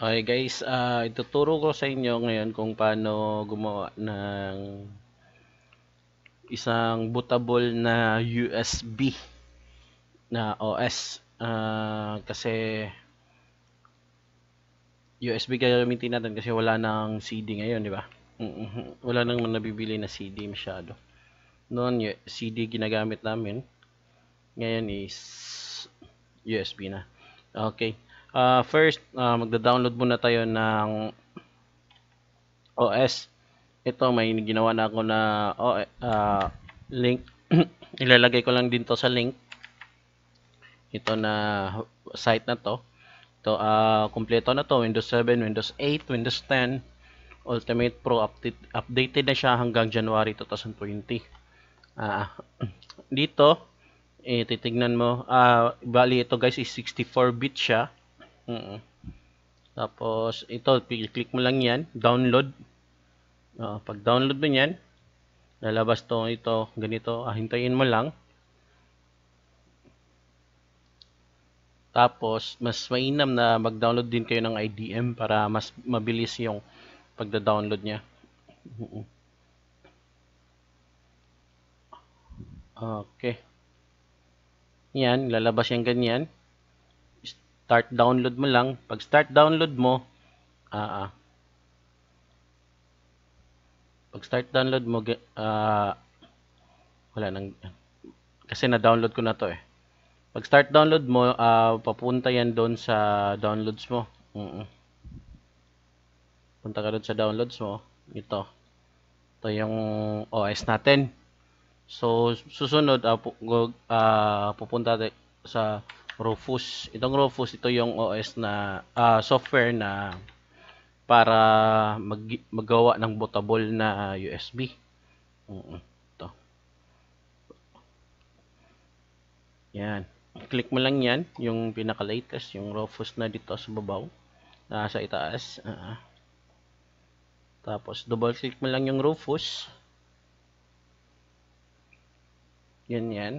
Okay guys, uh, ituturo ko sa inyo ngayon kung paano gumawa ng isang bootable na USB na OS uh, ah, kasi USB gagamitin natin kasi wala nang CD ngayon, di ba? Wala nang nabibili na CD masyado. Noon, CD ginagamit namin. Ngayon is USB na. Okay. Uh, first, uh, magda-download muna tayo ng OS. Ito, may ginawa na ako na uh, link. Ilalagay ko lang din to sa link. Ito na site na to. Ito, uh, kumpleto na to. Windows 7, Windows 8, Windows 10. Ultimate Pro update, updated na siya hanggang January 2020. Ah, dito eh, titignan mo Ah, bali ito guys is 64 bit siya uh -uh. tapos ito click mo lang yan download uh, ah, pag download mo yan lalabas to ito ganito ah, hintayin mo lang tapos mas mainam na mag-download din kayo ng IDM para mas mabilis yung pagda-download niya uh -uh. Okay. Yan, lalabas yung ganyan. Start download mo lang. Pag start download mo, ah, ah pag start download mo, ah, uh, wala nang, kasi na-download ko na to eh. Pag start download mo, uh, papunta yan doon sa downloads mo. Mm -mm. Punta ka doon sa downloads mo. Ito. Ito yung OS natin. So, susunod, uh, pu uh, pupunta sa Rufus. Itong Rufus, ito yung OS na uh, software na para mag magawa ng bootable na USB. Uh, ito. Yan. Click mo lang yan, yung pinaka-latest, yung Rufus na dito sa babaw, nasa itaas. Uh, tapos, double-click mo lang yung Rufus. Rufus. Yan yan.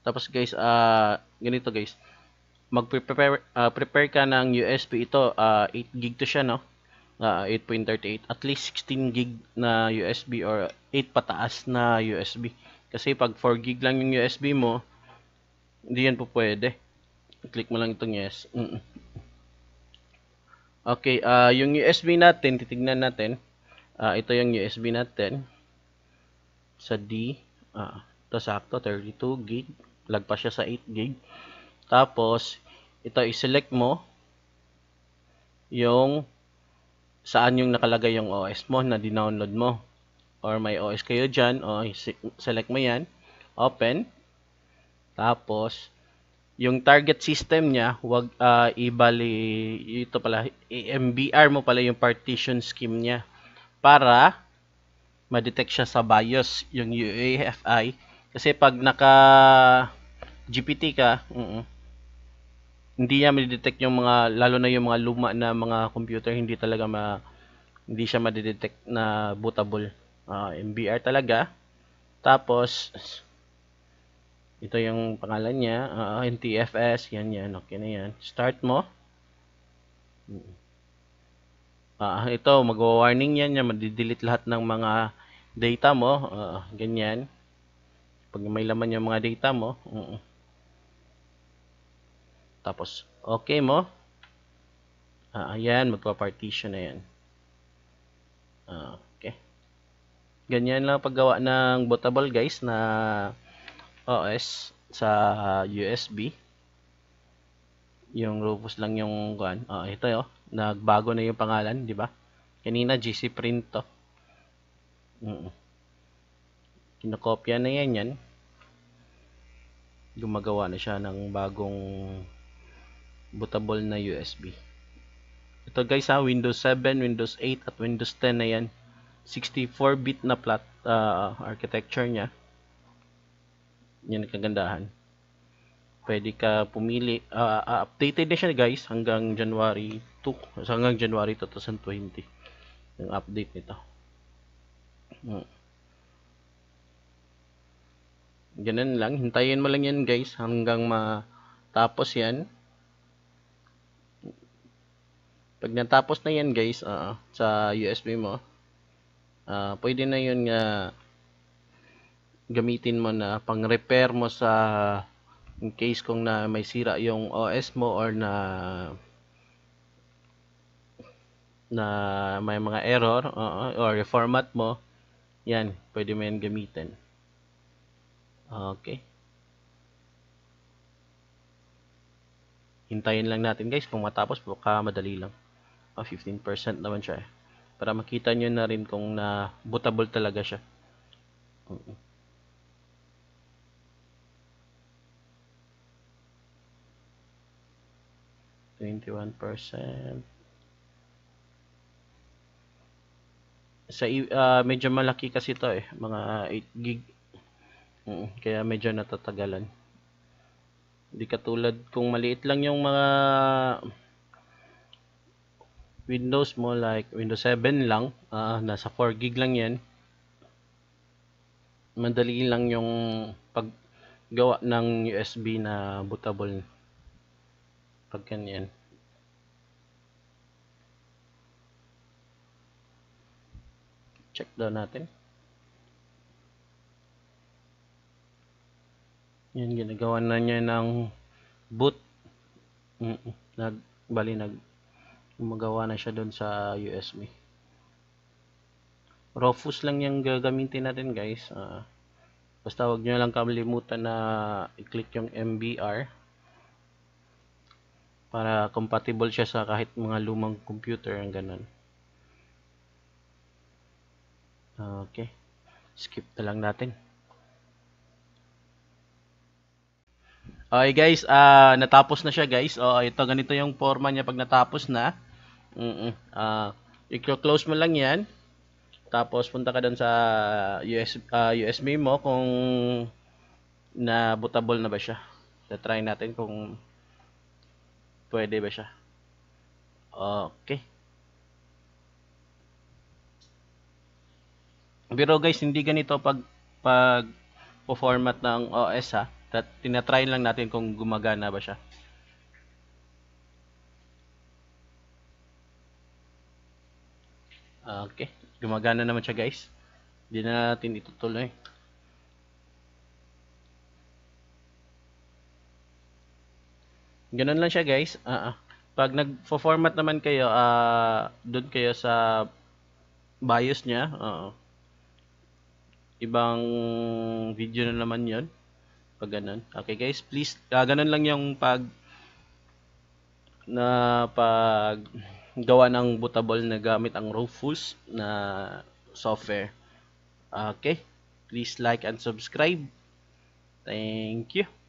Tapos guys, uh, ganito guys. Mag-prepare uh, prepare ka ng USB ito. Uh, ah, 8 gig to siya, no? Uh, 8.38. At least 16 gig na USB or 8 pataas na USB. Kasi pag 4 gig lang yung USB mo, hindi yan po pwede. Click mo lang itong yes. Mm -mm. Okay, uh, yung USB natin, titignan natin. Uh, ito yung USB natin sa D. Uh, ah, ito sakto, 32 gig. Lagpas siya sa 8 gig. Tapos, ito i-select mo yung saan yung nakalagay yung OS mo na dinownload mo. Or may OS kayo dyan. O, select mo yan. Open. Tapos, yung target system niya, wag uh, ibali ito pala, MBR mo pala yung partition scheme niya para ma-detect siya sa BIOS yung UEFI kasi pag naka GPT ka, uh -uh, hindi niya ma-detect yung mga lalo na yung mga luma na mga computer hindi talaga ma hindi siya ma-detect na bootable. Uh, ah, MBR talaga. Tapos ito yung pangalan niya, uh, ah, NTFS, yan yan, okay na yan. Start mo. Uh Uh, ito, mag-warning yan, yan madidelete lahat ng mga data mo. Uh, ganyan. Pag may laman yung mga data mo. Uh -uh. Tapos, okay mo. Uh, ayan, magpa-partition na yan. Uh, okay. Ganyan lang paggawa ng bootable guys na OS sa USB. Yung Rufus lang yung kuan. Ah, oh, ito 'yo. Nagbago na yung pangalan, di ba? Kanina GC print to. Oh. Mm. -mm. Kinokopya na yan yan. Gumagawa na siya ng bagong bootable na USB. Ito guys ha, ah, Windows 7, Windows 8 at Windows 10 na yan. 64-bit na plat uh, architecture niya. Yan ang kagandahan pwede ka pumili. Uh, updated na siya guys hanggang January 2, hanggang January 2020. Yung update nito. Hmm. Ganun lang. Hintayin mo lang yan guys hanggang matapos yan. Pag natapos na yan guys uh, sa USB mo, uh, pwede na yun nga uh, gamitin mo na pang repair mo sa in case kung na may sira yung OS mo or na na may mga error uh, or format mo yan pwede mo yan gamitin okay hintayin lang natin guys kung matapos baka madali lang oh, ah, 15% naman siya eh. para makita nyo na rin kung na bootable talaga siya uh -uh. 21%. Sa uh, medyo malaki kasi to eh, mga 8 gig. Mm, kaya medyo natatagalan. Hindi katulad kung maliit lang yung mga Windows mo like Windows 7 lang, uh, nasa 4 gig lang 'yan. Madali lang yung paggawa ng USB na bootable pag ganyan. Check daw natin. Yan, ginagawa na niya ng boot. Mm -mm. Nag, bali, nag, gumagawa na siya doon sa USB. Rofus lang yung gagamitin natin guys. Uh, basta wag nyo lang kalimutan na i-click yung MBR para compatible siya sa kahit mga lumang computer ang ganun. Okay. Skip na lang natin. Okay guys, uh, natapos na siya guys. Oh, ito ganito yung forma niya pag natapos na. Mm -mm. Uh, i-close mo lang 'yan. Tapos punta ka doon sa US, uh, ah, USB mo kung na bootable na ba siya. So, try natin kung Pwede ba siya? Okay. Pero guys, hindi ganito pag pag format ng OS ha. Tat tinatry lang natin kung gumagana ba siya. Okay, gumagana naman siya guys. Hindi na natin itutuloy. Ganun lang siya, guys. Uh, uh, pag nag-format naman kayo, uh, ah, doon kayo sa BIOS niya. Uh, ibang video na naman yon Pag ganun. Okay, guys. Please, uh, ganun lang yung pag na pag gawa ng bootable na gamit ang Rufus na software. Okay. Please like and subscribe. Thank you.